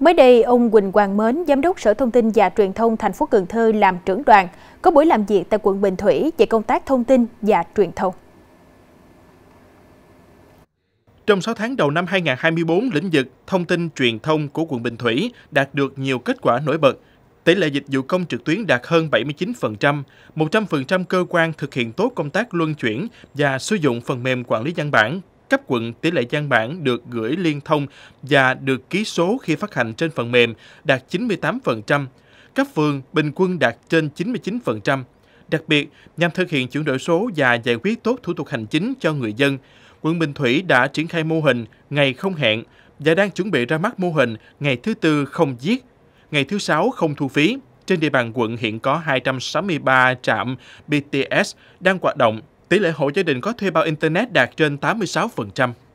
Mới đây, ông Quỳnh Quang Mến, Giám đốc Sở Thông tin và Truyền thông thành phố Cần Thơ làm trưởng đoàn, có buổi làm việc tại quận Bình Thủy về công tác thông tin và truyền thông. Trong 6 tháng đầu năm 2024, lĩnh vực thông tin truyền thông của quận Bình Thủy đạt được nhiều kết quả nổi bật. Tỷ lệ dịch vụ công trực tuyến đạt hơn 79%, 100% cơ quan thực hiện tốt công tác luân chuyển và sử dụng phần mềm quản lý văn bản cấp quận tỷ lệ gian bản được gửi liên thông và được ký số khi phát hành trên phần mềm đạt 98%, cấp phường bình quân đạt trên 99%. Đặc biệt, nhằm thực hiện chuyển đổi số và giải quyết tốt thủ tục hành chính cho người dân, quận Bình Thủy đã triển khai mô hình Ngày không hẹn và đang chuẩn bị ra mắt mô hình Ngày thứ tư không giết, Ngày thứ sáu không thu phí. Trên địa bàn quận hiện có 263 trạm BTS đang hoạt động tỷ lệ hộ gia đình có thuê bao Internet đạt trên 86%.